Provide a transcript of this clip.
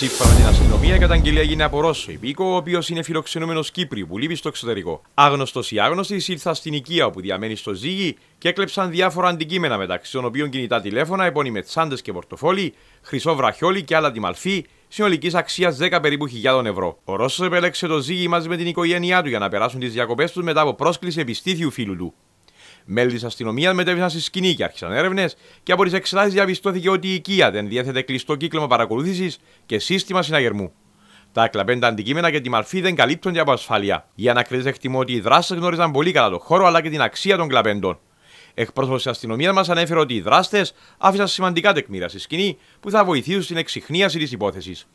Σύμφωνα με την αστυνομία, η καταγγελία έγινε από Ρώσο υπήκο, ο οποίος είναι φιλοξενούμενος Κύπριου που λείπει στο εξωτερικό. Άγνωστος ή άγνωστης ήρθα στην οικία όπου διαμένει στο ζύγι και έκλεψαν διάφορα αντικείμενα μεταξύ των οποίων κινητά τηλέφωνα, τσάντε και πορτοφόλι, χρυσό βραχιόλι και άλλα αντιμαλφή μαλφή, συνολικής αξίας 10 περίπου χιλιάδων ευρώ. Ο Ρώσος επέλεξε το ζύγι μαζί με την οικογένειά του για να περάσουν τις διακοπές τους μετά από πρόσκληση επιστήθιου φίλου του. Μέλης της αστυνομίας μετέβησαν στη σκηνή και άρχισαν έρευνες και από τις εξετάσεις διαπιστώθηκε ότι η οικία δεν διέθετε κλειστό κύκλωμα παρακολούθησης και σύστημα συναγερμού. Τα κλαπέντα αντικείμενα και τη μαρφή δεν καλύπτονται από ασφάλεια. Οι ανακριτές εκτιμούν ότι οι δράστες γνώριζαν πολύ καλά τον χώρο αλλά και την αξία των κλαπέντων. Εκπρόσωπος της αστυνομίας μας ανέφερε ότι οι δράστες άφησαν σημαντικά τεκμήρα στη σκηνή που θα βοηθήσουν στην εξυχνίαση της υπόθεσης.